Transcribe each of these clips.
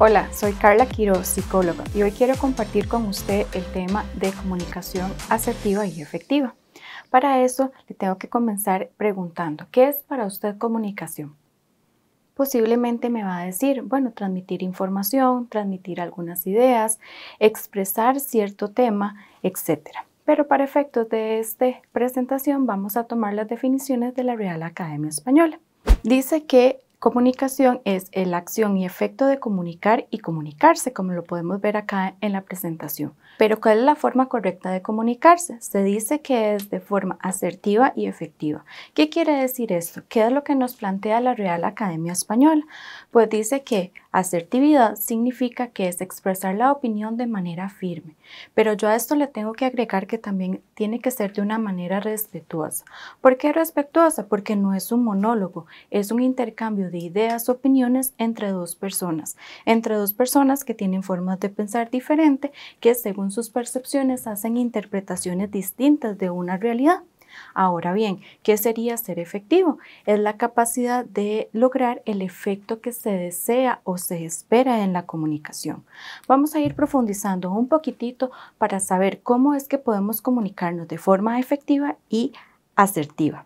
Hola, soy Carla Quiroz, psicóloga, y hoy quiero compartir con usted el tema de comunicación asertiva y efectiva. Para eso, le tengo que comenzar preguntando, ¿qué es para usted comunicación? Posiblemente me va a decir, bueno, transmitir información, transmitir algunas ideas, expresar cierto tema, etc. Pero para efectos de esta presentación vamos a tomar las definiciones de la Real Academia Española. Dice que Comunicación es la acción y efecto de comunicar y comunicarse, como lo podemos ver acá en la presentación. Pero ¿cuál es la forma correcta de comunicarse? Se dice que es de forma asertiva y efectiva. ¿Qué quiere decir esto? ¿Qué es lo que nos plantea la Real Academia Española? Pues dice que asertividad significa que es expresar la opinión de manera firme. Pero yo a esto le tengo que agregar que también tiene que ser de una manera respetuosa. ¿Por qué respetuosa? Porque no es un monólogo, es un intercambio de ideas, opiniones entre dos personas, entre dos personas que tienen formas de pensar diferente, que según sus percepciones hacen interpretaciones distintas de una realidad. Ahora bien, ¿qué sería ser efectivo? Es la capacidad de lograr el efecto que se desea o se espera en la comunicación. Vamos a ir profundizando un poquitito para saber cómo es que podemos comunicarnos de forma efectiva y asertiva.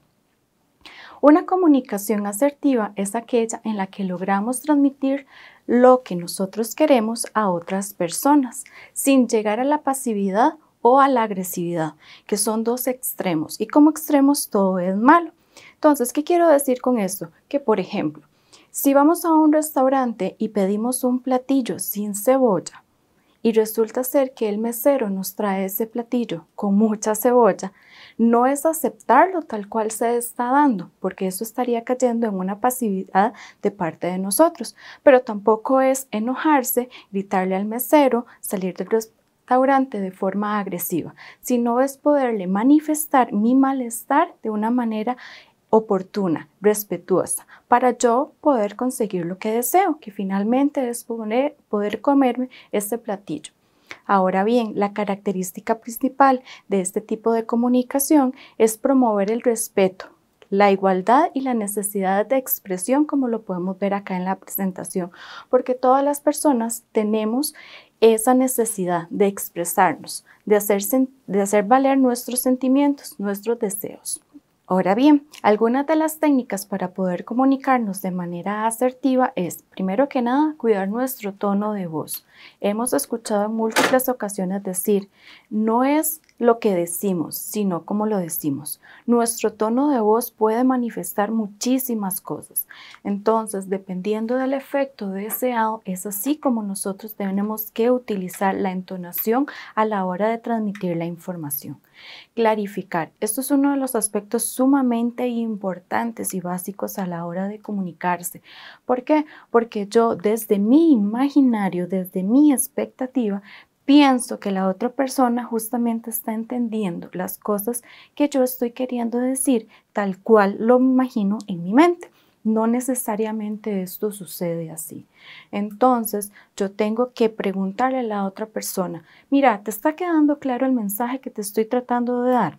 Una comunicación asertiva es aquella en la que logramos transmitir lo que nosotros queremos a otras personas, sin llegar a la pasividad o a la agresividad, que son dos extremos y como extremos todo es malo. Entonces, ¿qué quiero decir con esto? Que, por ejemplo, si vamos a un restaurante y pedimos un platillo sin cebolla y resulta ser que el mesero nos trae ese platillo con mucha cebolla, no es aceptarlo tal cual se está dando, porque eso estaría cayendo en una pasividad de parte de nosotros, pero tampoco es enojarse, gritarle al mesero, salir del restaurante de forma agresiva, sino es poderle manifestar mi malestar de una manera oportuna, respetuosa, para yo poder conseguir lo que deseo, que finalmente es poder, comerme este platillo. Ahora bien, la característica principal de este tipo de comunicación es promover el respeto, la igualdad y la necesidad de expresión, como lo podemos ver acá en la presentación, porque todas las personas tenemos esa necesidad de expresarnos, de hacer, valer nuestros sentimientos, nuestros deseos. Ahora bien, algunas de las técnicas para poder comunicarnos de manera asertiva es, primero que nada, cuidar nuestro tono de voz. Hemos escuchado en múltiples ocasiones decir, no es lo que decimos, sino cómo lo decimos. Nuestro tono de voz puede manifestar muchísimas cosas. Entonces, dependiendo del efecto deseado, es así como nosotros tenemos que utilizar la entonación a la hora de transmitir la información. Clarificar. Esto es uno de los aspectos sumamente importantes y básicos a la hora de comunicarse. ¿Por qué? Porque yo desde mi imaginario, desde mi expectativa, pienso que la otra persona justamente está entendiendo las cosas que yo estoy queriendo decir tal cual lo imagino en mi mente. No necesariamente esto sucede así. Entonces, yo tengo que preguntarle a la otra persona, mira, ¿te está quedando claro el mensaje que te estoy tratando de dar?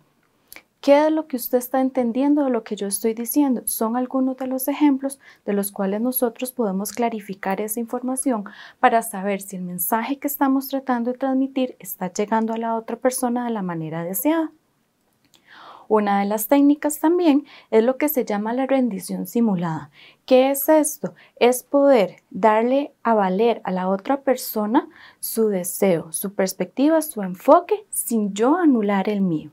¿Qué es lo que usted está entendiendo o lo que yo estoy diciendo? Son algunos de los ejemplos de los cuales nosotros podemos clarificar esa información para saber si el mensaje que estamos tratando de transmitir está llegando a la otra persona de la manera deseada. Una de las técnicas también es lo que se llama la rendición simulada. ¿Qué es esto? Es poder darle a valer a la otra persona su deseo, su perspectiva, su enfoque, sin yo anular el mío.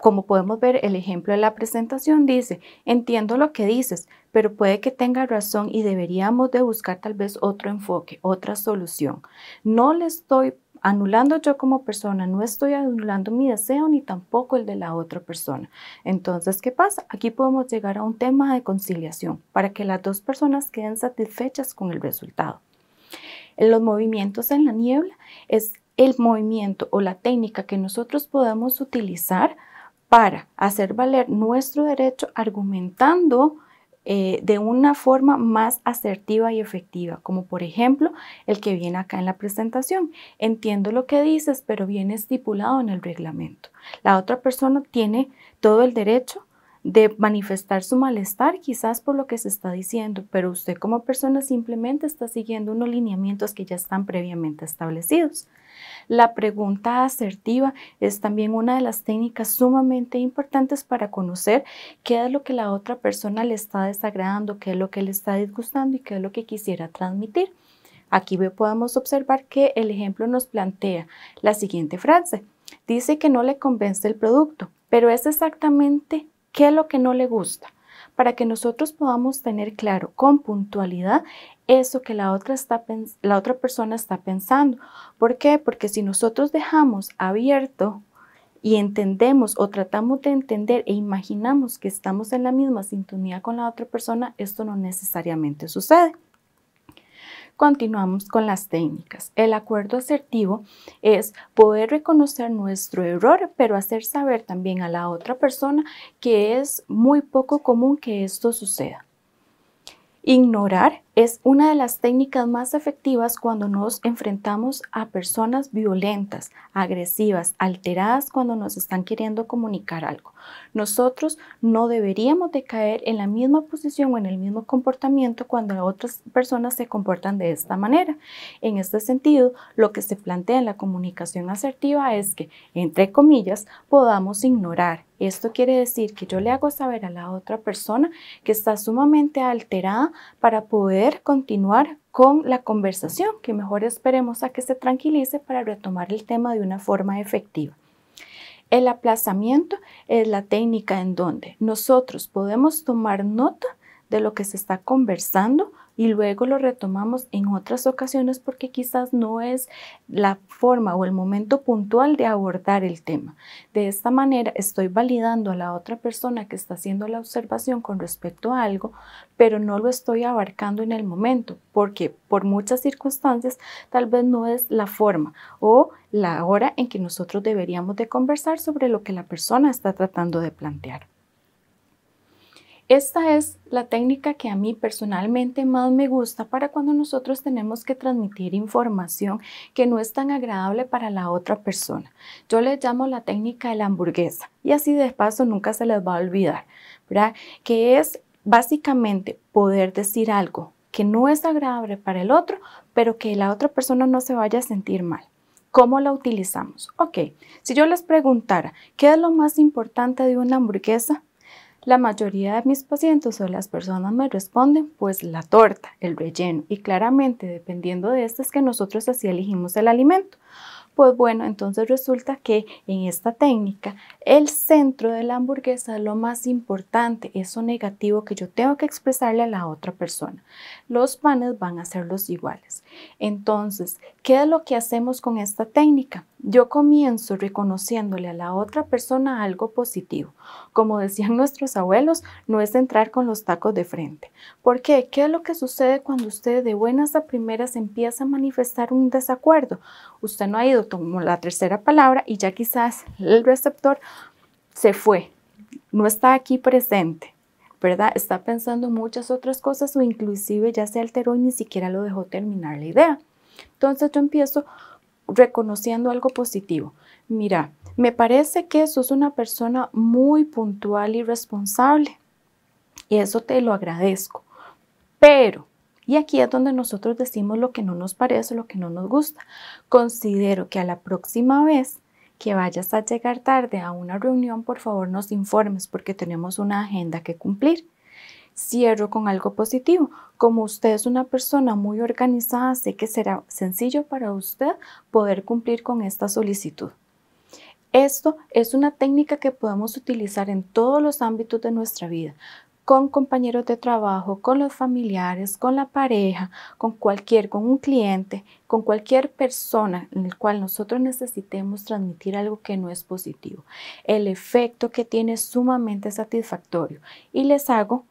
Como podemos ver, el ejemplo de la presentación dice, entiendo lo que dices, pero puede que tenga razón y deberíamos de buscar tal vez otro enfoque, otra solución. No le estoy anulando yo como persona, no estoy anulando mi deseo ni tampoco el de la otra persona. Entonces, ¿qué pasa? Aquí podemos llegar a un tema de conciliación para que las dos personas queden satisfechas con el resultado. Los movimientos en la niebla es el movimiento o la técnica que nosotros podemos utilizar para hacer valer nuestro derecho argumentando eh, de una forma más asertiva y efectiva, como por ejemplo el que viene acá en la presentación. Entiendo lo que dices, pero viene estipulado en el reglamento. La otra persona tiene todo el derecho de manifestar su malestar quizás por lo que se está diciendo, pero usted como persona simplemente está siguiendo unos lineamientos que ya están previamente establecidos. La pregunta asertiva es también una de las técnicas sumamente importantes para conocer qué es lo que la otra persona le está desagradando, qué es lo que le está disgustando y qué es lo que quisiera transmitir. Aquí podemos observar que el ejemplo nos plantea la siguiente frase. Dice que no le convence el producto, pero es exactamente qué es lo que no le gusta para que nosotros podamos tener claro con puntualidad eso que la otra, está, la otra persona está pensando. ¿Por qué? Porque si nosotros dejamos abierto y entendemos o tratamos de entender e imaginamos que estamos en la misma sintonía con la otra persona, esto no necesariamente sucede. Continuamos con las técnicas. El acuerdo asertivo es poder reconocer nuestro error, pero hacer saber también a la otra persona que es muy poco común que esto suceda. Ignorar es una de las técnicas más efectivas cuando nos enfrentamos a personas violentas, agresivas, alteradas cuando nos están queriendo comunicar algo. Nosotros no deberíamos de caer en la misma posición o en el mismo comportamiento cuando otras personas se comportan de esta manera. En este sentido, lo que se plantea en la comunicación asertiva es que, entre comillas, podamos ignorar, esto quiere decir que yo le hago saber a la otra persona que está sumamente alterada para poder continuar con la conversación, que mejor esperemos a que se tranquilice para retomar el tema de una forma efectiva. El aplazamiento es la técnica en donde nosotros podemos tomar nota de lo que se está conversando y luego lo retomamos en otras ocasiones porque quizás no es la forma o el momento puntual de abordar el tema. De esta manera estoy validando a la otra persona que está haciendo la observación con respecto a algo, pero no lo estoy abarcando en el momento porque por muchas circunstancias tal vez no es la forma o la hora en que nosotros deberíamos de conversar sobre lo que la persona está tratando de plantear. Esta es la técnica que a mí personalmente más me gusta para cuando nosotros tenemos que transmitir información que no es tan agradable para la otra persona. Yo le llamo la técnica de la hamburguesa y así de paso nunca se les va a olvidar, ¿verdad? Que es básicamente poder decir algo que no es agradable para el otro, pero que la otra persona no se vaya a sentir mal. ¿Cómo la utilizamos? Ok, si yo les preguntara, ¿qué es lo más importante de una hamburguesa? La mayoría de mis pacientes o las personas me responden pues la torta, el relleno y claramente dependiendo de esto es que nosotros así elegimos el alimento. Pues bueno, entonces resulta que en esta técnica el centro de la hamburguesa es lo más importante, eso negativo que yo tengo que expresarle a la otra persona. Los panes van a ser los iguales. Entonces, ¿qué es lo que hacemos con esta técnica? Yo comienzo reconociéndole a la otra persona algo positivo. Como decían nuestros abuelos, no es entrar con los tacos de frente. ¿Por qué? ¿Qué es lo que sucede cuando usted de buenas a primeras empieza a manifestar un desacuerdo? Usted no ha ido tomó la tercera palabra y ya quizás el receptor se fue, no está aquí presente, ¿verdad? Está pensando muchas otras cosas o inclusive ya se alteró y ni siquiera lo dejó terminar la idea. Entonces yo empiezo reconociendo algo positivo. Mira, me parece que sos una persona muy puntual y responsable y eso te lo agradezco, pero y aquí es donde nosotros decimos lo que no nos parece, lo que no nos gusta. Considero que a la próxima vez que vayas a llegar tarde a una reunión, por favor nos informes porque tenemos una agenda que cumplir. Cierro con algo positivo. Como usted es una persona muy organizada, sé que será sencillo para usted poder cumplir con esta solicitud. Esto es una técnica que podemos utilizar en todos los ámbitos de nuestra vida con compañeros de trabajo, con los familiares, con la pareja, con cualquier, con un cliente, con cualquier persona en el cual nosotros necesitemos transmitir algo que no es positivo. El efecto que tiene es sumamente satisfactorio. Y les hago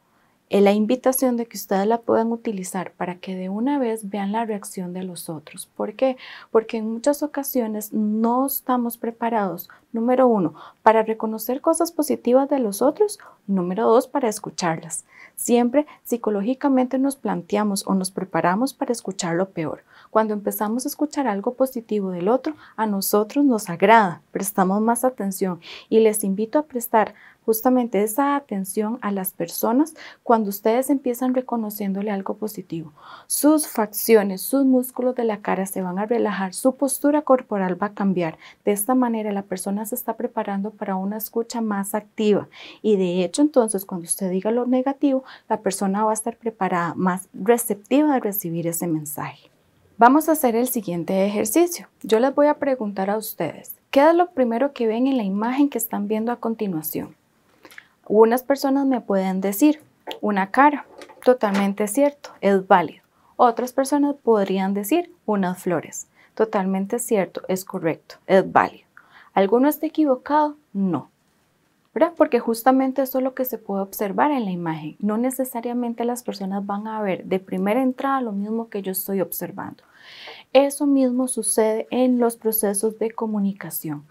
es eh, la invitación de que ustedes la puedan utilizar para que de una vez vean la reacción de los otros. ¿Por qué? Porque en muchas ocasiones no estamos preparados, número uno, para reconocer cosas positivas de los otros, número dos, para escucharlas. Siempre psicológicamente nos planteamos o nos preparamos para escuchar lo peor. Cuando empezamos a escuchar algo positivo del otro, a nosotros nos agrada, prestamos más atención y les invito a prestar justamente esa atención a las personas cuando ustedes empiezan reconociéndole algo positivo. Sus facciones, sus músculos de la cara se van a relajar, su postura corporal va a cambiar. De esta manera la persona se está preparando para una escucha más activa y de hecho entonces cuando usted diga lo negativo, la persona va a estar preparada, más receptiva de recibir ese mensaje. Vamos a hacer el siguiente ejercicio. Yo les voy a preguntar a ustedes, ¿qué es lo primero que ven en la imagen que están viendo a continuación? Unas personas me pueden decir una cara, totalmente cierto, es válido. Otras personas podrían decir unas flores, totalmente cierto, es correcto, es válido. ¿Alguno está equivocado? No. ¿verdad? Porque justamente eso es lo que se puede observar en la imagen. No necesariamente las personas van a ver de primera entrada lo mismo que yo estoy observando. Eso mismo sucede en los procesos de comunicación.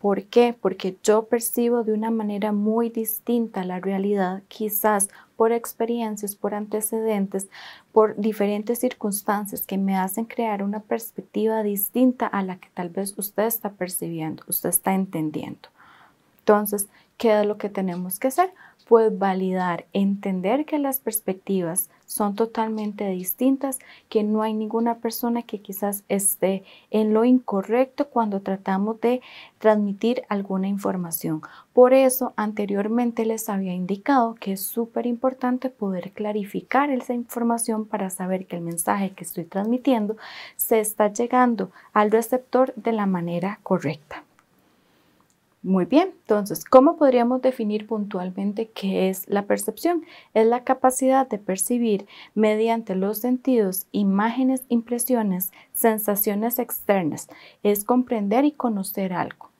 ¿Por qué? Porque yo percibo de una manera muy distinta la realidad, quizás por experiencias, por antecedentes, por diferentes circunstancias que me hacen crear una perspectiva distinta a la que tal vez usted está percibiendo, usted está entendiendo. Entonces, ¿Qué es lo que tenemos que hacer? Pues validar, entender que las perspectivas son totalmente distintas, que no hay ninguna persona que quizás esté en lo incorrecto cuando tratamos de transmitir alguna información. Por eso anteriormente les había indicado que es súper importante poder clarificar esa información para saber que el mensaje que estoy transmitiendo se está llegando al receptor de la manera correcta. Muy bien, entonces, ¿cómo podríamos definir puntualmente qué es la percepción? Es la capacidad de percibir mediante los sentidos, imágenes, impresiones, sensaciones externas. Es comprender y conocer algo.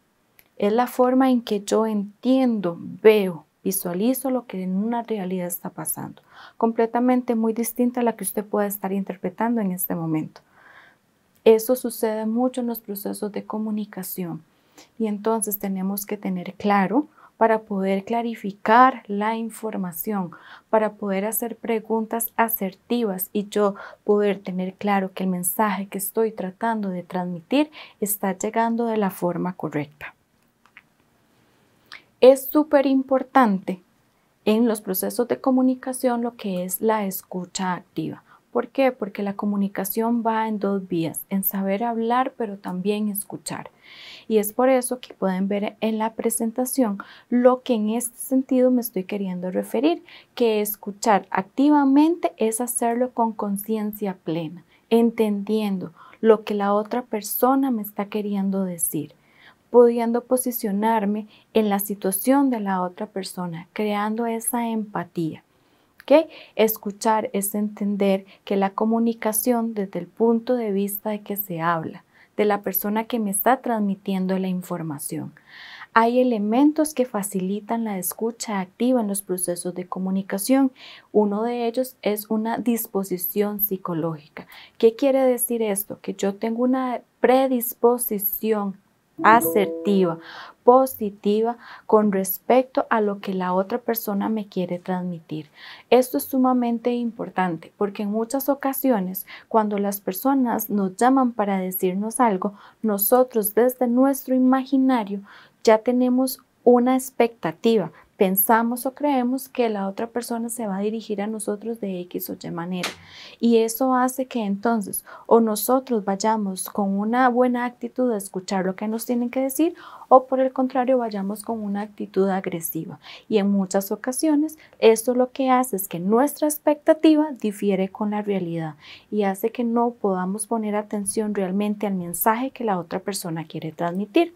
Es la forma en que yo entiendo, veo, visualizo lo que en una realidad está pasando. Completamente muy distinta a la que usted pueda estar interpretando en este momento. Eso sucede mucho en los procesos de comunicación y entonces tenemos que tener claro para poder clarificar la información, para poder hacer preguntas asertivas y yo poder tener claro que el mensaje que estoy tratando de transmitir está llegando de la forma correcta. Es súper importante en los procesos de comunicación lo que es la escucha activa. ¿Por qué? Porque la comunicación va en dos vías, en saber hablar, pero también escuchar. Y es por eso que pueden ver en la presentación lo que en este sentido me estoy queriendo referir, que escuchar activamente es hacerlo con conciencia plena, entendiendo lo que la otra persona me está queriendo decir pudiendo posicionarme en la situación de la otra persona, creando esa empatía. Escuchar es entender que la comunicación desde el punto de vista de que se habla, de la persona que me está transmitiendo la información. Hay elementos que facilitan la escucha activa en los procesos de comunicación. Uno de ellos es una disposición psicológica. ¿Qué quiere decir esto? Que yo tengo una predisposición asertiva, positiva con respecto a lo que la otra persona me quiere transmitir. Esto es sumamente importante porque en muchas ocasiones cuando las personas nos llaman para decirnos algo, nosotros desde nuestro imaginario ya tenemos una expectativa, pensamos o creemos que la otra persona se va a dirigir a nosotros de X o Y manera. Y eso hace que entonces o nosotros vayamos con una buena actitud a escuchar lo que nos tienen que decir o por el contrario vayamos con una actitud agresiva. Y en muchas ocasiones esto lo que hace es que nuestra expectativa difiere con la realidad y hace que no podamos poner atención realmente al mensaje que la otra persona quiere transmitir.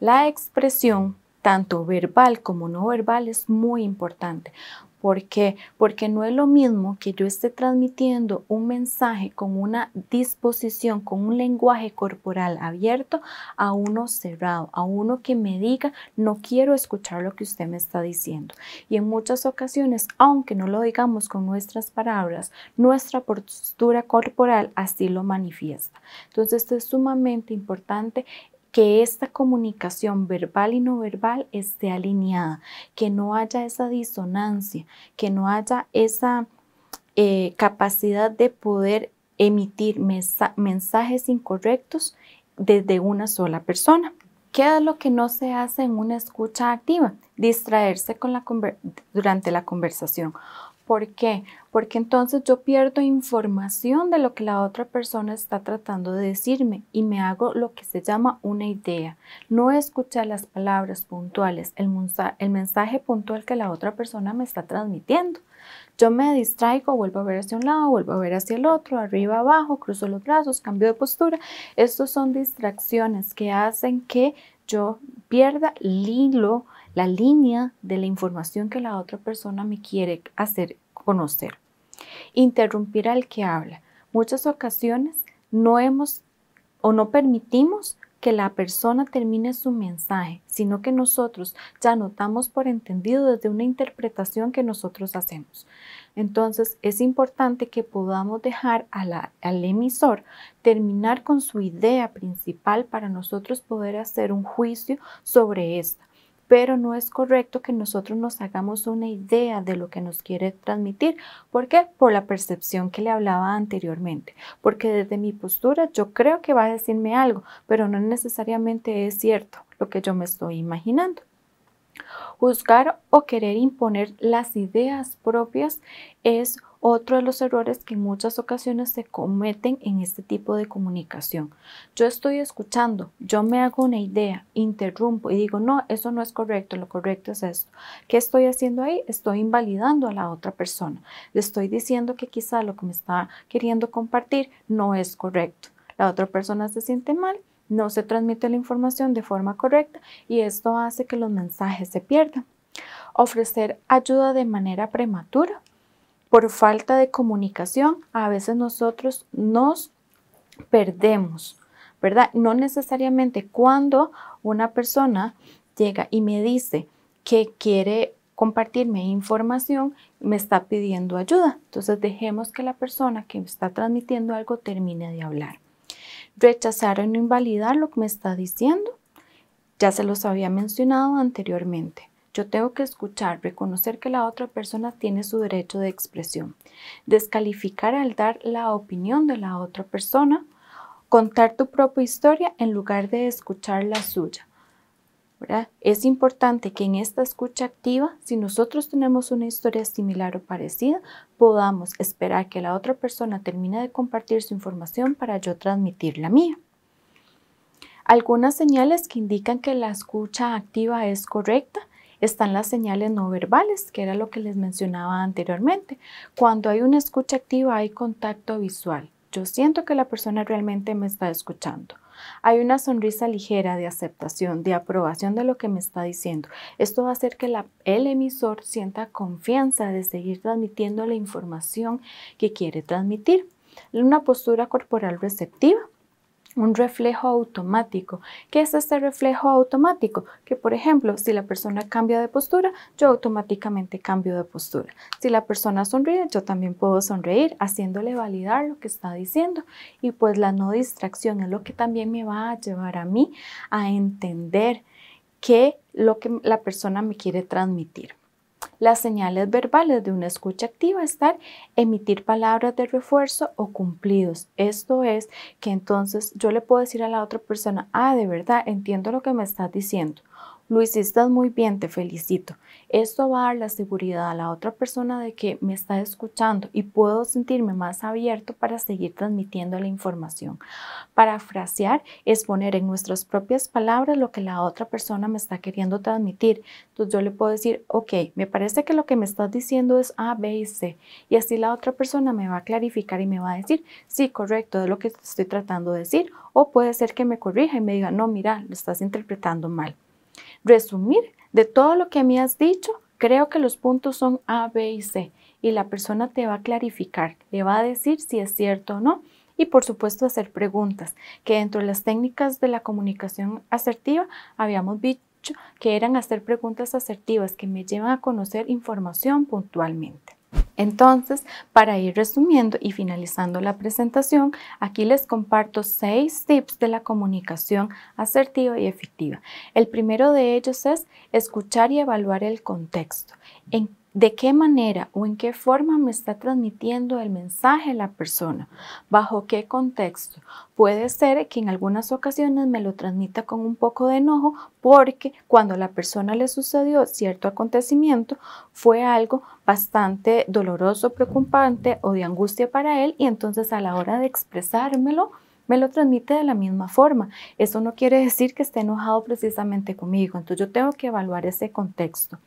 La expresión tanto verbal como no verbal, es muy importante. ¿Por qué? Porque no es lo mismo que yo esté transmitiendo un mensaje con una disposición, con un lenguaje corporal abierto, a uno cerrado, a uno que me diga, no quiero escuchar lo que usted me está diciendo. Y en muchas ocasiones, aunque no lo digamos con nuestras palabras, nuestra postura corporal así lo manifiesta. Entonces, esto es sumamente importante que esta comunicación verbal y no verbal esté alineada, que no haya esa disonancia, que no haya esa eh, capacidad de poder emitir mensajes incorrectos desde una sola persona. ¿Qué es lo que no se hace en una escucha activa? Distraerse con la durante la conversación. ¿Por qué? Porque entonces yo pierdo información de lo que la otra persona está tratando de decirme y me hago lo que se llama una idea. No escuchar las palabras puntuales, el, el mensaje puntual que la otra persona me está transmitiendo. Yo me distraigo, vuelvo a ver hacia un lado, vuelvo a ver hacia el otro, arriba, abajo, cruzo los brazos, cambio de postura. Estos son distracciones que hacen que yo pierda hilo, la línea de la información que la otra persona me quiere hacer conocer. Interrumpir al que habla. Muchas ocasiones no hemos o no permitimos que la persona termine su mensaje, sino que nosotros ya notamos por entendido desde una interpretación que nosotros hacemos. Entonces es importante que podamos dejar al emisor terminar con su idea principal para nosotros poder hacer un juicio sobre esta pero no es correcto que nosotros nos hagamos una idea de lo que nos quiere transmitir. ¿Por qué? Por la percepción que le hablaba anteriormente, porque desde mi postura yo creo que va a decirme algo, pero no necesariamente es cierto lo que yo me estoy imaginando. Juzgar o querer imponer las ideas propias es otro de los errores que en muchas ocasiones se cometen en este tipo de comunicación. Yo estoy escuchando, yo me hago una idea, interrumpo y digo, no, eso no es correcto, lo correcto es esto. ¿Qué estoy haciendo ahí? Estoy invalidando a la otra persona. Le estoy diciendo que quizá lo que me está queriendo compartir no es correcto. La otra persona se siente mal no se transmite la información de forma correcta y esto hace que los mensajes se pierdan. Ofrecer ayuda de manera prematura por falta de comunicación, a veces nosotros nos perdemos, ¿verdad? No necesariamente cuando una persona llega y me dice que quiere compartirme información, me está pidiendo ayuda. Entonces dejemos que la persona que me está transmitiendo algo termine de hablar. Rechazar o invalidar lo que me está diciendo. Ya se los había mencionado anteriormente. Yo tengo que escuchar, reconocer que la otra persona tiene su derecho de expresión, descalificar al dar la opinión de la otra persona, contar tu propia historia en lugar de escuchar la suya, es importante que en esta escucha activa, si nosotros tenemos una historia similar o parecida, podamos esperar que la otra persona termine de compartir su información para yo transmitir la mía. Algunas señales que indican que la escucha activa es correcta están las señales no verbales, que era lo que les mencionaba anteriormente. Cuando hay una escucha activa hay contacto visual. Yo siento que la persona realmente me está escuchando hay una sonrisa ligera de aceptación, de aprobación de lo que me está diciendo. Esto va a hacer que el emisor sienta confianza de seguir transmitiendo la información que quiere transmitir. Una postura corporal receptiva un reflejo automático. ¿Qué es este reflejo automático? Que por ejemplo, si la persona cambia de postura, yo automáticamente cambio de postura. Si la persona sonríe, yo también puedo sonreír, haciéndole validar lo que está diciendo. Y pues la no distracción es lo que también me va a llevar a mí a entender qué lo que la persona me quiere transmitir. Las señales verbales de una escucha activa están emitir palabras de refuerzo o cumplidos. Esto es que entonces yo le puedo decir a la otra persona, ah, de verdad, entiendo lo que me estás diciendo. Luis, estás muy bien, te felicito. Esto va a dar la seguridad a la otra persona de que me está escuchando y puedo sentirme más abierto para seguir transmitiendo la información. Parafrasear es poner en nuestras propias palabras lo que la otra persona me está queriendo transmitir. Entonces yo le puedo decir, ok, me parece que lo que me estás diciendo es A, B y C. Y así la otra persona me va a clarificar y me va a decir, sí, correcto, es lo que estoy tratando de decir. O puede ser que me corrija y me diga, no, mira, lo estás interpretando mal resumir de todo lo que me has dicho, creo que los puntos son A, B y C y la persona te va a clarificar, le va a decir si es cierto o no y por supuesto hacer preguntas, que dentro de las técnicas de la comunicación asertiva habíamos dicho que eran hacer preguntas asertivas que me llevan a conocer información puntualmente. Entonces, para ir resumiendo y finalizando la presentación, aquí les comparto seis tips de la comunicación asertiva y efectiva. El primero de ellos es escuchar y evaluar el contexto. ¿En de qué manera o en qué forma me está transmitiendo el mensaje la persona, bajo qué contexto. Puede ser que en algunas ocasiones me lo transmita con un poco de enojo porque cuando a la persona le sucedió cierto acontecimiento fue algo bastante doloroso, preocupante o de angustia para él y entonces a la hora de expresármelo, me lo transmite de la misma forma. Eso no quiere decir que esté enojado precisamente conmigo, entonces yo tengo que evaluar ese contexto.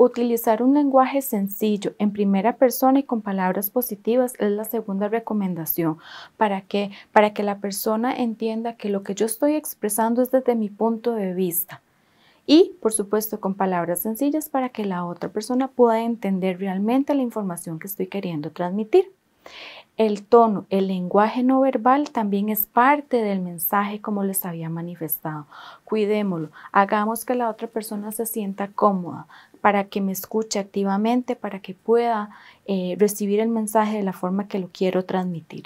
Utilizar un lenguaje sencillo en primera persona y con palabras positivas es la segunda recomendación. ¿Para qué? Para que la persona entienda que lo que yo estoy expresando es desde mi punto de vista. Y, por supuesto, con palabras sencillas para que la otra persona pueda entender realmente la información que estoy queriendo transmitir. El tono, el lenguaje no verbal también es parte del mensaje como les había manifestado. Cuidémoslo, hagamos que la otra persona se sienta cómoda para que me escuche activamente, para que pueda eh, recibir el mensaje de la forma que lo quiero transmitir.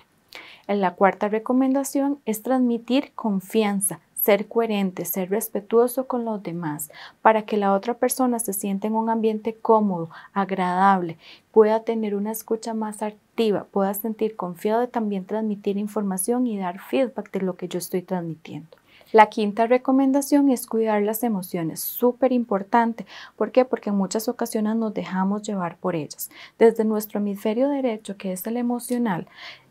En la cuarta recomendación es transmitir confianza, ser coherente, ser respetuoso con los demás, para que la otra persona se sienta en un ambiente cómodo, agradable, pueda tener una escucha más Pueda puedas sentir confiado de también transmitir información y dar feedback de lo que yo estoy transmitiendo. La quinta recomendación es cuidar las emociones, súper importante. ¿Por qué? Porque en muchas ocasiones nos dejamos llevar por ellas. Desde nuestro hemisferio derecho, que es el emocional,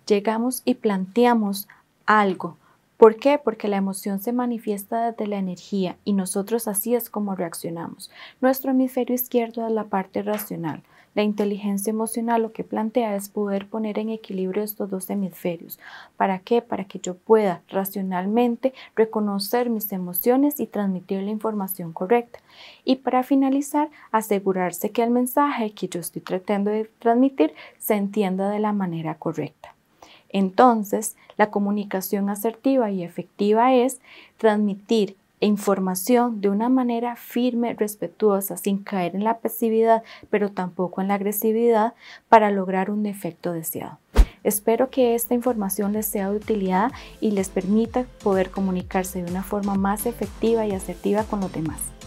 llegamos y planteamos algo. ¿Por qué? Porque la emoción se manifiesta desde la energía y nosotros así es como reaccionamos. Nuestro hemisferio izquierdo es la parte racional. La inteligencia emocional lo que plantea es poder poner en equilibrio estos dos hemisferios. ¿Para qué? Para que yo pueda racionalmente reconocer mis emociones y transmitir la información correcta. Y para finalizar, asegurarse que el mensaje que yo estoy tratando de transmitir se entienda de la manera correcta. Entonces, la comunicación asertiva y efectiva es transmitir e información de una manera firme, respetuosa, sin caer en la pasividad, pero tampoco en la agresividad, para lograr un efecto deseado. Espero que esta información les sea de utilidad y les permita poder comunicarse de una forma más efectiva y asertiva con los demás.